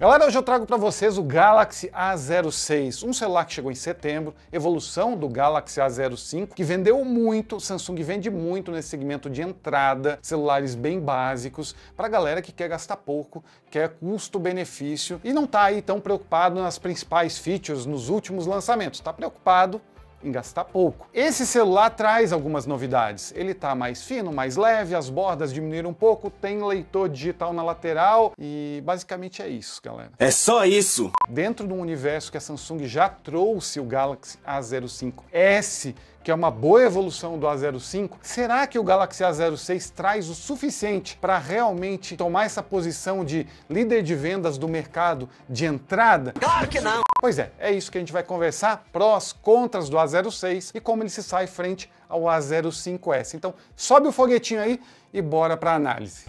Galera, é hoje eu trago para vocês o Galaxy A06, um celular que chegou em setembro, evolução do Galaxy A05, que vendeu muito, Samsung vende muito nesse segmento de entrada, celulares bem básicos, para galera que quer gastar pouco, quer custo-benefício e não tá aí tão preocupado nas principais features nos últimos lançamentos, tá preocupado em gastar pouco. Esse celular traz algumas novidades. Ele tá mais fino, mais leve, as bordas diminuíram um pouco, tem leitor digital na lateral e basicamente é isso, galera. É só isso! Dentro de um universo que a Samsung já trouxe o Galaxy A05s, que é uma boa evolução do A05, será que o Galaxy A06 traz o suficiente para realmente tomar essa posição de líder de vendas do mercado de entrada? Claro que não! Pois é, é isso que a gente vai conversar, prós, contras do A06 e como ele se sai frente ao A05S. Então, sobe o foguetinho aí e bora para análise.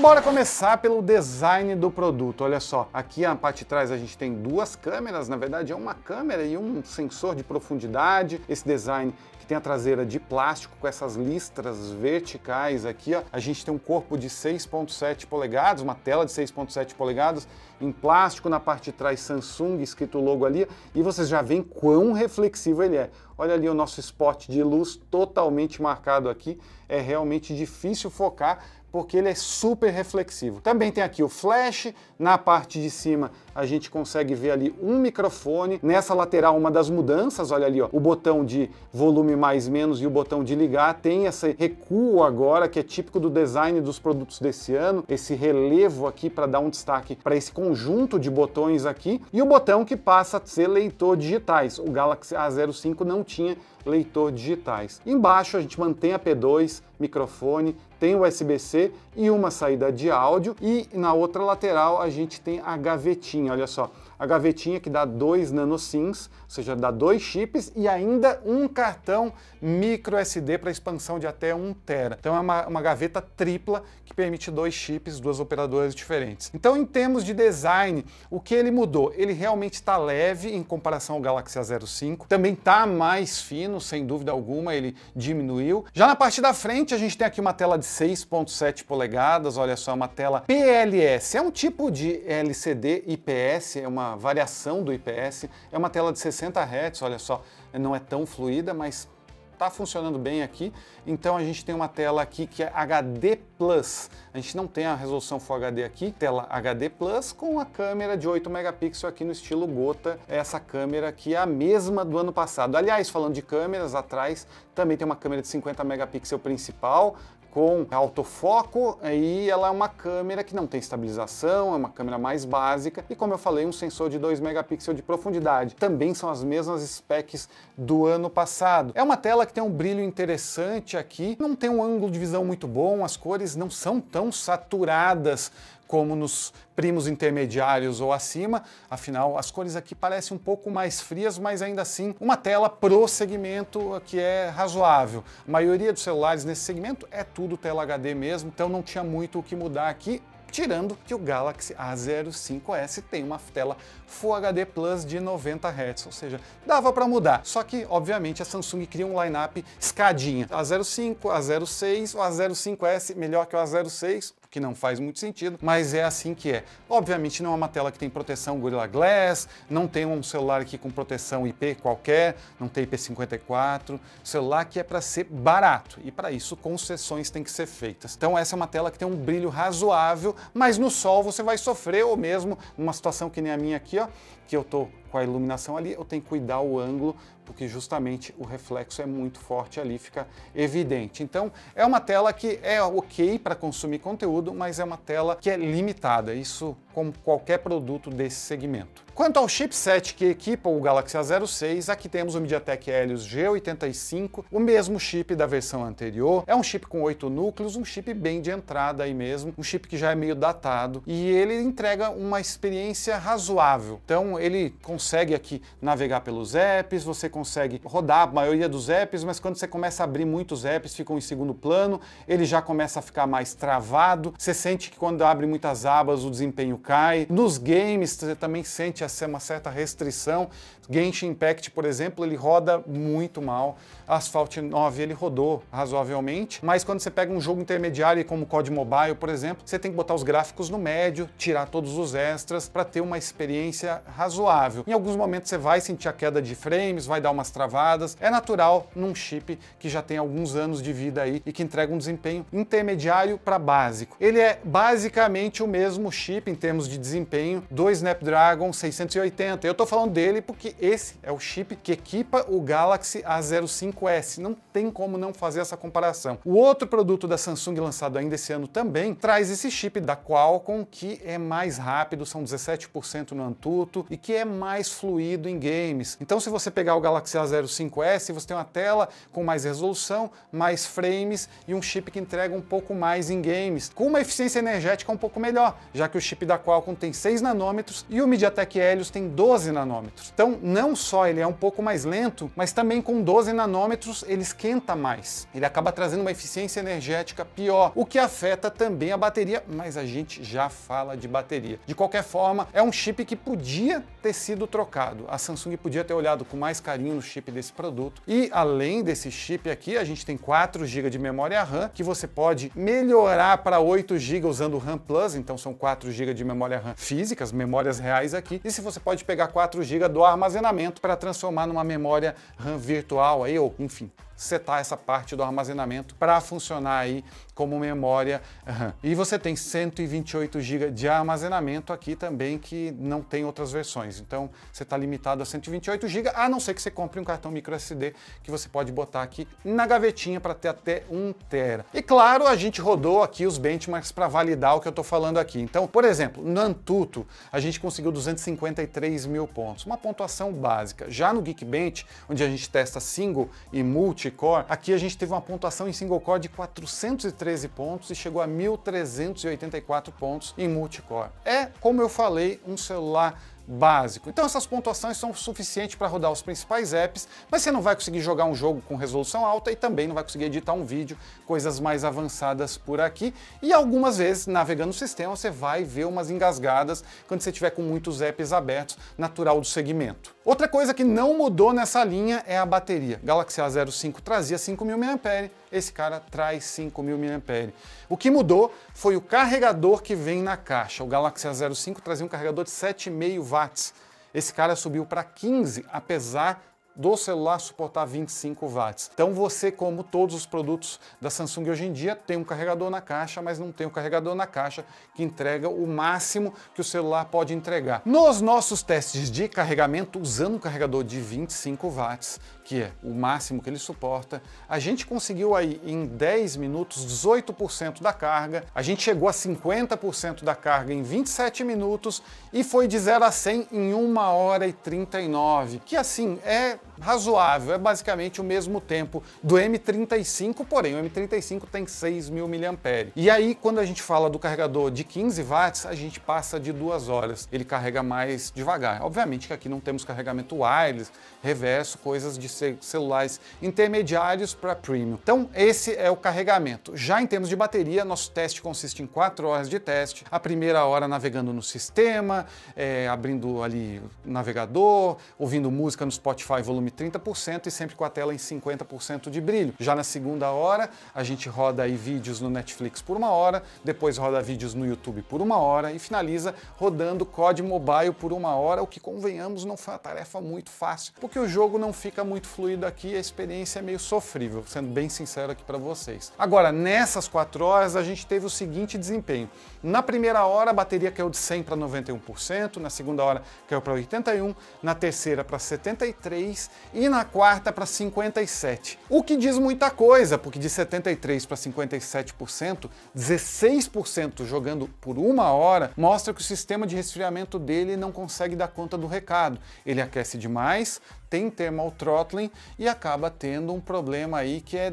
Bora começar pelo design do produto. Olha só, aqui na parte de trás a gente tem duas câmeras, na verdade é uma câmera e um sensor de profundidade. Esse design que tem a traseira de plástico com essas listras verticais aqui. Ó. A gente tem um corpo de 6.7 polegadas, uma tela de 6.7 polegadas, em plástico na parte de trás Samsung, escrito o logo ali, e vocês já veem quão reflexivo ele é. Olha ali o nosso spot de luz totalmente marcado aqui, é realmente difícil focar, porque ele é super reflexivo. Também tem aqui o flash, na parte de cima a gente consegue ver ali um microfone, nessa lateral uma das mudanças, olha ali ó, o botão de volume mais menos e o botão de ligar, tem esse recuo agora que é típico do design dos produtos desse ano, esse relevo aqui para dar um destaque para esse conjunto de botões aqui e o botão que passa a ser leitor digitais, o Galaxy A05 não tinha leitor digitais. Embaixo a gente mantém a P2, microfone, tem USB-C e uma saída de áudio e na outra lateral a gente tem a gavetinha, olha só a gavetinha que dá dois nanosims, ou seja, dá dois chips e ainda um cartão micro SD para expansão de até 1 tera. Então é uma, uma gaveta tripla que permite dois chips, duas operadoras diferentes. Então em termos de design, o que ele mudou? Ele realmente está leve em comparação ao Galaxy A05, também está mais fino, sem dúvida alguma, ele diminuiu. Já na parte da frente a gente tem aqui uma tela de 6.7 polegadas, olha só, é uma tela PLS, é um tipo de LCD IPS, é uma uma variação do IPS. É uma tela de 60 Hz, olha só, não é tão fluida, mas está funcionando bem aqui. Então a gente tem uma tela aqui que é HD Plus. A gente não tem a resolução Full HD aqui, tela HD Plus com a câmera de 8 megapixels aqui no estilo Gota. Essa câmera que é a mesma do ano passado. Aliás, falando de câmeras, atrás também tem uma câmera de 50 megapixels principal, com autofoco e ela é uma câmera que não tem estabilização, é uma câmera mais básica e como eu falei, um sensor de 2 megapixels de profundidade. Também são as mesmas specs do ano passado. É uma tela que tem um brilho interessante aqui, não tem um ângulo de visão muito bom, as cores não são tão saturadas como nos primos intermediários ou acima, afinal as cores aqui parecem um pouco mais frias, mas ainda assim uma tela pro segmento que é razoável. A maioria dos celulares nesse segmento é tudo tela HD mesmo, então não tinha muito o que mudar aqui, tirando que o Galaxy A05s tem uma tela Full HD Plus de 90 Hz, ou seja, dava para mudar. Só que, obviamente, a Samsung cria um lineup escadinha. A05, A06, o A05s melhor que o A06, que não faz muito sentido, mas é assim que é. Obviamente não é uma tela que tem proteção Gorilla Glass, não tem um celular aqui com proteção IP qualquer, não tem IP54, celular que é para ser barato e para isso concessões têm que ser feitas. Então essa é uma tela que tem um brilho razoável mas no sol você vai sofrer, ou mesmo numa situação que nem a minha aqui, ó, que eu tô com a iluminação ali, eu tenho que cuidar o ângulo, porque justamente o reflexo é muito forte ali, fica evidente. Então, é uma tela que é ok para consumir conteúdo, mas é uma tela que é limitada, isso como qualquer produto desse segmento. Quanto ao chipset que equipa o Galaxy A06, aqui temos o MediaTek Helios G85, o mesmo chip da versão anterior, é um chip com oito núcleos, um chip bem de entrada aí mesmo, um chip que já é meio datado, e ele entrega uma experiência razoável. Então, ele consegue consegue aqui navegar pelos apps, você consegue rodar a maioria dos apps, mas quando você começa a abrir muitos apps, ficam em segundo plano, ele já começa a ficar mais travado, você sente que quando abre muitas abas o desempenho cai. Nos games você também sente uma certa restrição. Genshin Impact, por exemplo, ele roda muito mal. Asphalt 9 ele rodou razoavelmente, mas quando você pega um jogo intermediário como COD Mobile, por exemplo, você tem que botar os gráficos no médio, tirar todos os extras para ter uma experiência razoável. Em alguns momentos você vai sentir a queda de frames, vai dar umas travadas. É natural num chip que já tem alguns anos de vida aí e que entrega um desempenho intermediário para básico. Ele é basicamente o mesmo chip em termos de desempenho do Snapdragon 680. Eu estou falando dele porque esse é o chip que equipa o Galaxy A05s. Não tem como não fazer essa comparação. O outro produto da Samsung lançado ainda esse ano também traz esse chip da Qualcomm que é mais rápido, são 17% no Antutu e que é mais mais fluido em games. Então, se você pegar o Galaxy A05s, você tem uma tela com mais resolução, mais frames e um chip que entrega um pouco mais em games, com uma eficiência energética um pouco melhor, já que o chip da Qualcomm tem 6 nanômetros e o MediaTek Helios tem 12 nanômetros. Então, não só ele é um pouco mais lento, mas também com 12 nanômetros ele esquenta mais. Ele acaba trazendo uma eficiência energética pior, o que afeta também a bateria, mas a gente já fala de bateria. De qualquer forma, é um chip que podia ter sido trocado. A Samsung podia ter olhado com mais carinho no chip desse produto. E além desse chip aqui, a gente tem 4 GB de memória RAM que você pode melhorar para 8 GB usando o RAM Plus, então são 4 GB de memória RAM físicas, memórias reais aqui. E se você pode pegar 4 GB do armazenamento para transformar numa memória RAM virtual aí ou enfim, setar essa parte do armazenamento para funcionar aí como memória RAM. E você tem 128 GB de armazenamento aqui também, que não tem outras versões. Então você está limitado a 128 GB, a não ser que você compre um cartão micro SD que você pode botar aqui na gavetinha para ter até 1 TB. E claro, a gente rodou aqui os benchmarks para validar o que eu estou falando aqui. Então, por exemplo, no Antutu a gente conseguiu 253 mil pontos, uma pontuação básica. Já no Geekbench, onde a gente testa single e multicore aqui a gente teve uma pontuação em single core de 430 13 pontos e chegou a 1.384 pontos em multicore. É, como eu falei, um celular básico. Então essas pontuações são suficientes para rodar os principais apps, mas você não vai conseguir jogar um jogo com resolução alta e também não vai conseguir editar um vídeo, coisas mais avançadas por aqui. E algumas vezes, navegando no sistema, você vai ver umas engasgadas quando você tiver com muitos apps abertos, natural do segmento. Outra coisa que não mudou nessa linha é a bateria. Galaxy A05 trazia 5.000 mAh, esse cara traz 5.000 mAh. O que mudou foi o carregador que vem na caixa. O Galaxy A05 trazia um carregador de 7,5 watts. Esse cara subiu para 15, apesar do celular suportar 25 watts. Então você, como todos os produtos da Samsung hoje em dia, tem um carregador na caixa, mas não tem um carregador na caixa que entrega o máximo que o celular pode entregar. Nos nossos testes de carregamento, usando um carregador de 25 watts, que é o máximo que ele suporta, a gente conseguiu aí em 10 minutos 18% da carga, a gente chegou a 50% da carga em 27 minutos e foi de 0 a 100 em 1 hora e 39, que assim é razoável, é basicamente o mesmo tempo do M35, porém o M35 tem 6.000 mAh. E aí quando a gente fala do carregador de 15 watts, a gente passa de duas horas, ele carrega mais devagar. Obviamente que aqui não temos carregamento wireless, reverso, coisas de celulares intermediários para premium. Então esse é o carregamento. Já em termos de bateria, nosso teste consiste em 4 horas de teste, a primeira hora navegando no sistema, é, abrindo ali navegador, ouvindo música no Spotify volume volume 30% e sempre com a tela em 50% de brilho. Já na segunda hora, a gente roda aí vídeos no Netflix por uma hora, depois roda vídeos no YouTube por uma hora e finaliza rodando COD Mobile por uma hora, o que convenhamos não foi uma tarefa muito fácil, porque o jogo não fica muito fluido aqui e a experiência é meio sofrível, sendo bem sincero aqui para vocês. Agora, nessas quatro horas, a gente teve o seguinte desempenho. Na primeira hora, a bateria caiu de 100 para 91%, na segunda hora caiu para 81, na terceira para 73 e na quarta para 57. O que diz muita coisa, porque de 73 para 57%, 16% jogando por uma hora, mostra que o sistema de resfriamento dele não consegue dar conta do recado. Ele aquece demais, tem thermal throttling e acaba tendo um problema aí que é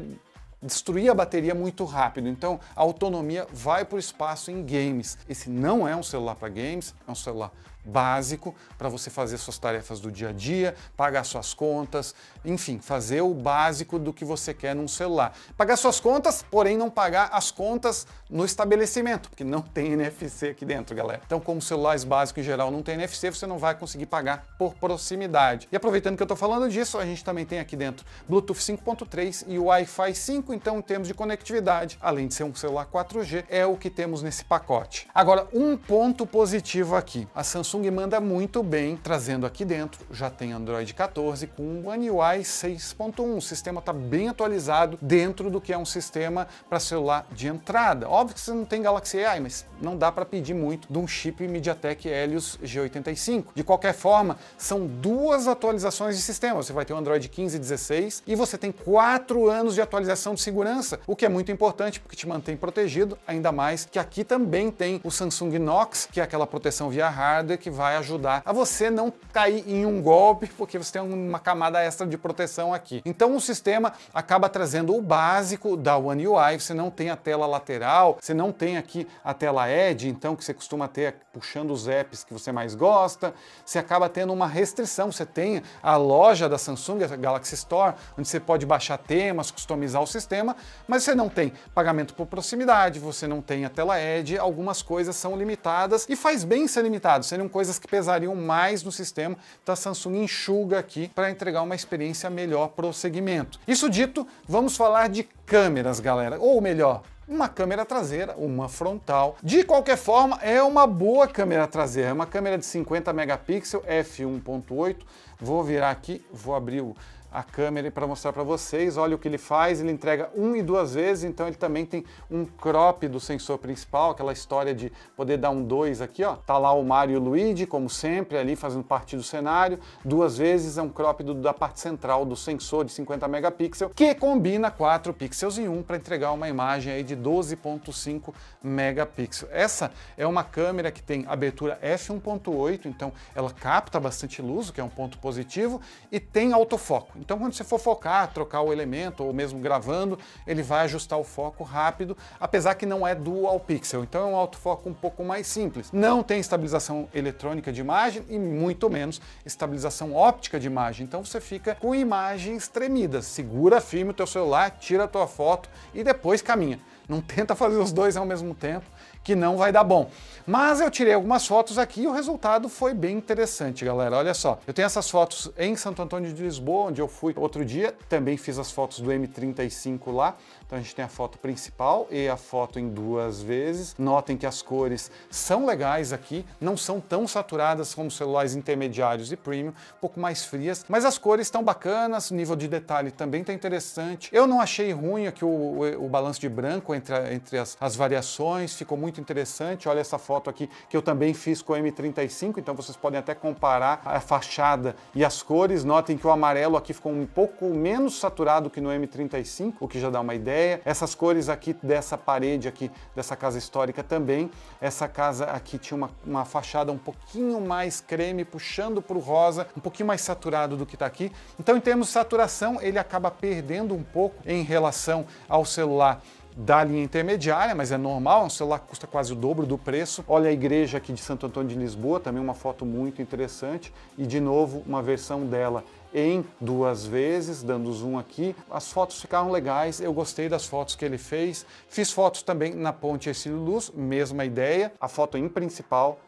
destruir a bateria muito rápido. Então a autonomia vai para o espaço em games. Esse não é um celular para games, é um celular básico para você fazer suas tarefas do dia a dia, pagar suas contas, enfim, fazer o básico do que você quer num celular. Pagar suas contas, porém não pagar as contas no estabelecimento, porque não tem NFC aqui dentro, galera. Então, como celulares básicos em geral não tem NFC, você não vai conseguir pagar por proximidade. E aproveitando que eu estou falando disso, a gente também tem aqui dentro Bluetooth 5.3 e Wi-Fi 5, então em termos de conectividade, além de ser um celular 4G, é o que temos nesse pacote. Agora, um ponto positivo aqui. A Samsung Samsung manda muito bem, trazendo aqui dentro, já tem Android 14 com o One UI 6.1. O sistema está bem atualizado dentro do que é um sistema para celular de entrada. Óbvio que você não tem Galaxy AI, mas não dá para pedir muito de um chip MediaTek Helios G85. De qualquer forma, são duas atualizações de sistema. Você vai ter o Android 15 e 16 e você tem quatro anos de atualização de segurança, o que é muito importante porque te mantém protegido, ainda mais que aqui também tem o Samsung Knox, que é aquela proteção via hardware que vai ajudar a você não cair em um golpe, porque você tem uma camada extra de proteção aqui. Então o sistema acaba trazendo o básico da One UI, você não tem a tela lateral, você não tem aqui a tela Edge, então que você costuma ter puxando os apps que você mais gosta, você acaba tendo uma restrição, você tem a loja da Samsung, a Galaxy Store, onde você pode baixar temas, customizar o sistema, mas você não tem pagamento por proximidade, você não tem a tela Edge, algumas coisas são limitadas e faz bem ser limitado, você não coisas que pesariam mais no sistema, então tá, a Samsung enxuga aqui para entregar uma experiência melhor para o segmento. Isso dito, vamos falar de câmeras, galera, ou melhor, uma câmera traseira, uma frontal. De qualquer forma, é uma boa câmera traseira, é uma câmera de 50 megapixels f1.8. Vou virar aqui, vou abrir o a câmera para mostrar para vocês. Olha o que ele faz, ele entrega um e duas vezes, então ele também tem um crop do sensor principal, aquela história de poder dar um dois aqui, ó. Tá lá o Mario e o Luigi, como sempre, ali fazendo parte do cenário. Duas vezes é um crop do, da parte central do sensor de 50 megapixels, que combina 4 pixels em um para entregar uma imagem aí de 12.5 megapixels. Essa é uma câmera que tem abertura f1.8, então ela capta bastante luz, o que é um ponto positivo, e tem autofoco. Então, quando você for focar, trocar o elemento ou mesmo gravando, ele vai ajustar o foco rápido, apesar que não é dual pixel. Então, é um autofoco um pouco mais simples. Não tem estabilização eletrônica de imagem e muito menos estabilização óptica de imagem. Então, você fica com imagens tremidas. Segura firme o teu celular, tira a tua foto e depois caminha. Não tenta fazer os dois ao mesmo tempo que não vai dar bom. Mas eu tirei algumas fotos aqui e o resultado foi bem interessante, galera. Olha só, eu tenho essas fotos em Santo Antônio de Lisboa, onde eu fui outro dia. Também fiz as fotos do M35 lá. Então a gente tem a foto principal e a foto em duas vezes. Notem que as cores são legais aqui, não são tão saturadas como celulares intermediários e premium, um pouco mais frias, mas as cores estão bacanas, o nível de detalhe também está interessante. Eu não achei ruim aqui o, o, o balanço de branco entre, entre as, as variações, ficou muito muito interessante. Olha essa foto aqui que eu também fiz com o M35, então vocês podem até comparar a fachada e as cores. Notem que o amarelo aqui ficou um pouco menos saturado que no M35, o que já dá uma ideia. Essas cores aqui dessa parede aqui, dessa casa histórica também. Essa casa aqui tinha uma, uma fachada um pouquinho mais creme, puxando para o rosa, um pouquinho mais saturado do que está aqui. Então, em termos de saturação, ele acaba perdendo um pouco em relação ao celular da linha intermediária, mas é normal, um celular custa quase o dobro do preço. Olha a igreja aqui de Santo Antônio de Lisboa, também uma foto muito interessante e de novo uma versão dela em duas vezes, dando zoom aqui. As fotos ficaram legais, eu gostei das fotos que ele fez. Fiz fotos também na Ponte Ercílio Luz, mesma ideia, a foto em principal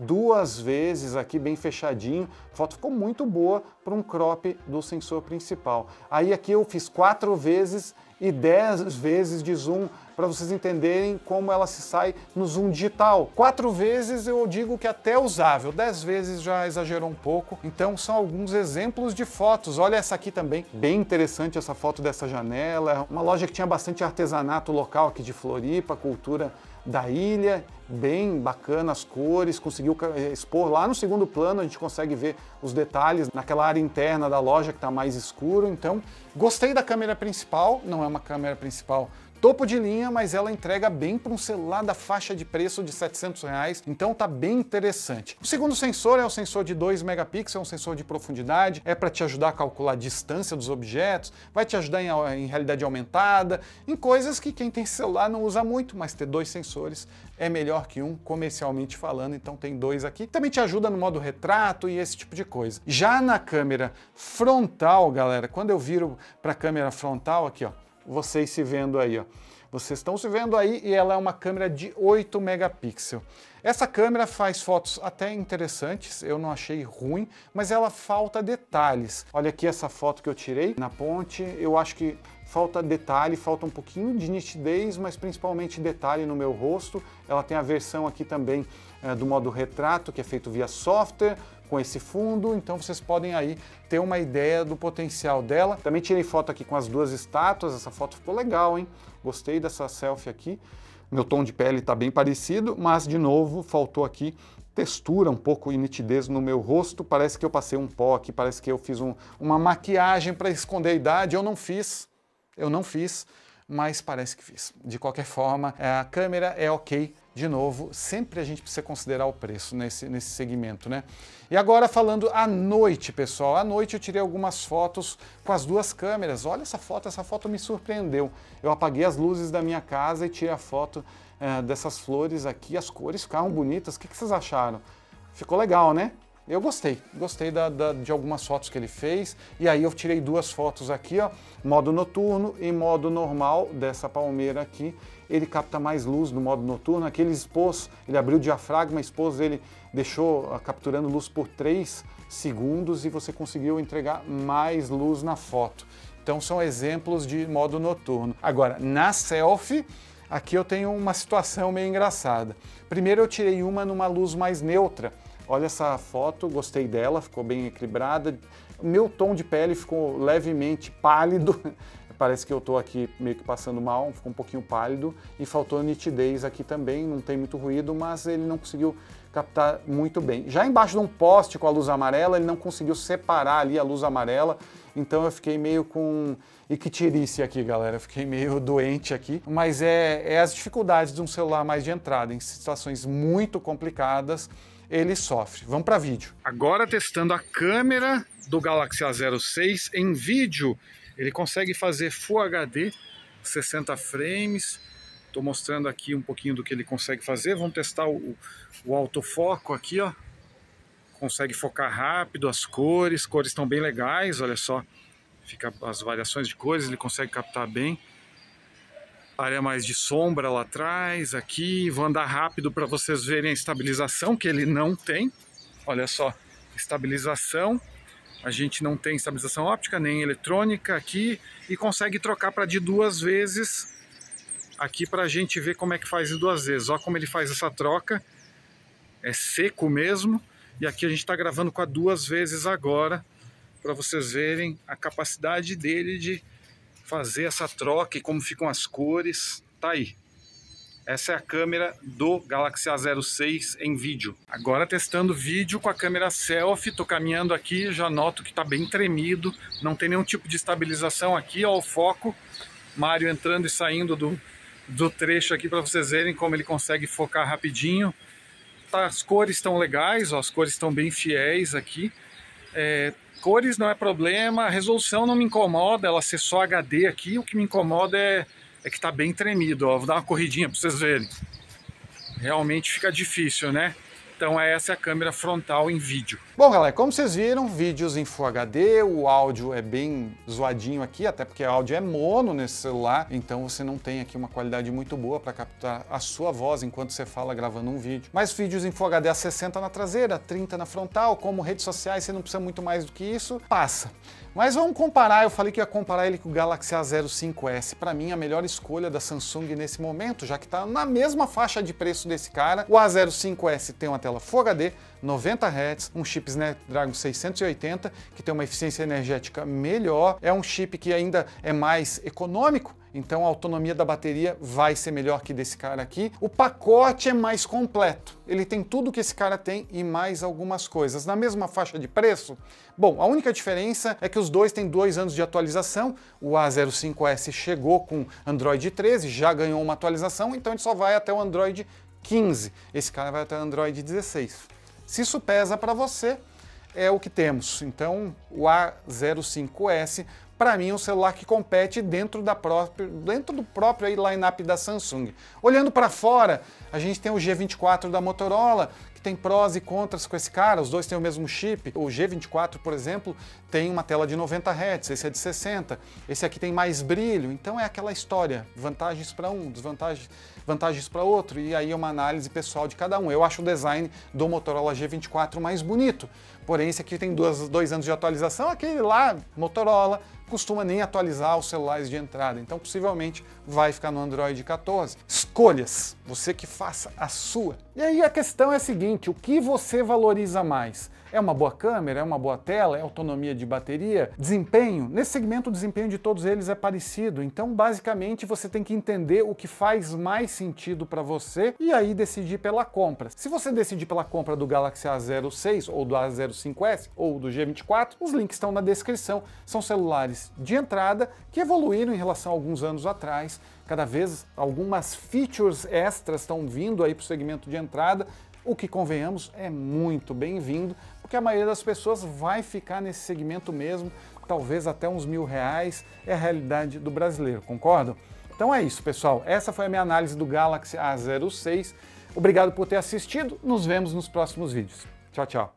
duas vezes aqui bem fechadinho. A foto ficou muito boa para um crop do sensor principal. Aí aqui eu fiz quatro vezes e dez vezes de zoom para vocês entenderem como ela se sai no zoom digital. Quatro vezes eu digo que é até usável, dez vezes já exagerou um pouco. Então são alguns exemplos de fotos. Olha essa aqui também, bem interessante essa foto dessa janela. É uma loja que tinha bastante artesanato local aqui de Floripa, cultura da ilha, bem bacana as cores, conseguiu eh, expor. Lá no segundo plano a gente consegue ver os detalhes naquela área interna da loja que está mais escuro. Então, gostei da câmera principal, não é uma câmera principal topo de linha, mas ela entrega bem para um celular da faixa de preço de 700 reais, então tá bem interessante. O segundo sensor é o sensor de 2 megapixels, é um sensor de profundidade, é para te ajudar a calcular a distância dos objetos, vai te ajudar em, em realidade aumentada, em coisas que quem tem celular não usa muito, mas ter dois sensores é melhor que um, comercialmente falando, então tem dois aqui. Também te ajuda no modo retrato e esse tipo de coisa. Já na câmera frontal, galera, quando eu viro para a câmera frontal aqui, ó, vocês se vendo aí, ó. Vocês estão se vendo aí e ela é uma câmera de 8 megapixels. Essa câmera faz fotos até interessantes, eu não achei ruim, mas ela falta detalhes. Olha aqui essa foto que eu tirei na ponte, eu acho que falta detalhe, falta um pouquinho de nitidez, mas principalmente detalhe no meu rosto. Ela tem a versão aqui também é, do modo retrato, que é feito via software, com esse fundo, então vocês podem aí ter uma ideia do potencial dela. Também tirei foto aqui com as duas estátuas, essa foto ficou legal, hein? Gostei dessa selfie aqui. Meu tom de pele está bem parecido, mas de novo faltou aqui textura um pouco e nitidez no meu rosto. Parece que eu passei um pó aqui, parece que eu fiz um, uma maquiagem para esconder a idade. Eu não fiz, eu não fiz mas parece que fiz. De qualquer forma, é, a câmera é ok. De novo, sempre a gente precisa considerar o preço nesse, nesse segmento, né? E agora falando à noite, pessoal. À noite eu tirei algumas fotos com as duas câmeras. Olha essa foto, essa foto me surpreendeu. Eu apaguei as luzes da minha casa e tirei a foto uh, dessas flores aqui. As cores ficaram bonitas. O que, que vocês acharam? Ficou legal, né? Eu gostei, gostei da, da, de algumas fotos que ele fez. E aí eu tirei duas fotos aqui, ó, modo noturno e modo normal dessa palmeira aqui. Ele capta mais luz no modo noturno. Aqui ele expôs, ele abriu o diafragma, expôs, ele deixou ah, capturando luz por 3 segundos e você conseguiu entregar mais luz na foto. Então são exemplos de modo noturno. Agora, na selfie, aqui eu tenho uma situação meio engraçada. Primeiro eu tirei uma numa luz mais neutra, Olha essa foto, gostei dela, ficou bem equilibrada. Meu tom de pele ficou levemente pálido, parece que eu estou aqui meio que passando mal, ficou um pouquinho pálido e faltou nitidez aqui também, não tem muito ruído, mas ele não conseguiu captar muito bem. Já embaixo de um poste com a luz amarela, ele não conseguiu separar ali a luz amarela, então eu fiquei meio com iquitirice aqui, galera, eu fiquei meio doente aqui. Mas é, é as dificuldades de um celular mais de entrada, em situações muito complicadas, ele sofre. Vamos para vídeo. Agora testando a câmera do Galaxy A06 em vídeo. Ele consegue fazer Full HD, 60 frames. Estou mostrando aqui um pouquinho do que ele consegue fazer. Vamos testar o, o autofoco aqui, ó. Consegue focar rápido as cores. Cores estão bem legais, olha só. Fica as variações de cores, ele consegue captar bem área mais de sombra lá atrás, aqui. Vou andar rápido para vocês verem a estabilização, que ele não tem. Olha só, estabilização. A gente não tem estabilização óptica nem eletrônica aqui e consegue trocar para de duas vezes aqui para a gente ver como é que faz de duas vezes. Olha como ele faz essa troca. É seco mesmo. E aqui a gente está gravando com a duas vezes agora para vocês verem a capacidade dele de fazer essa troca e como ficam as cores, tá aí. Essa é a câmera do Galaxy A06 em vídeo. Agora testando vídeo com a câmera selfie, tô caminhando aqui, já noto que tá bem tremido, não tem nenhum tipo de estabilização aqui, ó o foco. Mário entrando e saindo do, do trecho aqui para vocês verem como ele consegue focar rapidinho. Tá, as cores estão legais, ó, as cores estão bem fiéis aqui. É, Cores não é problema, a resolução não me incomoda, ela ser só HD aqui, o que me incomoda é, é que tá bem tremido, ó. Vou dar uma corridinha para vocês verem. Realmente fica difícil, né? Então é essa é a câmera frontal em vídeo. Bom, galera, como vocês viram, vídeos em Full HD, o áudio é bem zoadinho aqui, até porque o áudio é mono nesse celular, então você não tem aqui uma qualidade muito boa para captar a sua voz enquanto você fala gravando um vídeo. Mas vídeos em Full HD a 60 na traseira, 30 na frontal, como redes sociais você não precisa muito mais do que isso, passa. Mas vamos comparar, eu falei que ia comparar ele com o Galaxy A05s. Para mim, a melhor escolha da Samsung nesse momento, já que está na mesma faixa de preço desse cara. O A05s tem uma tela Full HD, 90 Hz, um chip Snapdragon 680 que tem uma eficiência energética melhor, é um chip que ainda é mais econômico, então a autonomia da bateria vai ser melhor que desse cara aqui. O pacote é mais completo. Ele tem tudo que esse cara tem e mais algumas coisas. Na mesma faixa de preço? Bom, a única diferença é que os dois têm dois anos de atualização. O A05S chegou com Android 13, já ganhou uma atualização, então ele só vai até o Android 15. Esse cara vai até o Android 16. Se isso pesa para você, é o que temos. Então, o A05S, para mim, é um celular que compete dentro, da própria, dentro do próprio line-up da Samsung. Olhando para fora, a gente tem o G24 da Motorola, que tem prós e contras com esse cara, os dois têm o mesmo chip. O G24, por exemplo, tem uma tela de 90 Hz, esse é de 60, esse aqui tem mais brilho, então é aquela história, vantagens para um, desvantagens vantagens para outro, e aí é uma análise pessoal de cada um. Eu acho o design do Motorola G24 mais bonito, porém esse aqui tem duas, dois anos de atualização, aquele lá, Motorola, costuma nem atualizar os celulares de entrada, então possivelmente vai ficar no Android 14. Escolhas, você que faça a sua. E aí a questão é a seguinte: o que você valoriza mais? É uma boa câmera? É uma boa tela? É autonomia de bateria? Desempenho? Nesse segmento, o desempenho de todos eles é parecido. Então, basicamente, você tem que entender o que faz mais sentido para você e aí decidir pela compra. Se você decidir pela compra do Galaxy A06 ou do A05s ou do G24, os links estão na descrição. São celulares de entrada que evoluíram em relação a alguns anos atrás cada vez algumas features extras estão vindo aí para o segmento de entrada, o que convenhamos é muito bem-vindo, porque a maioria das pessoas vai ficar nesse segmento mesmo, talvez até uns mil reais, é a realidade do brasileiro, concordam? Então é isso, pessoal. Essa foi a minha análise do Galaxy A06. Obrigado por ter assistido. Nos vemos nos próximos vídeos. Tchau, tchau.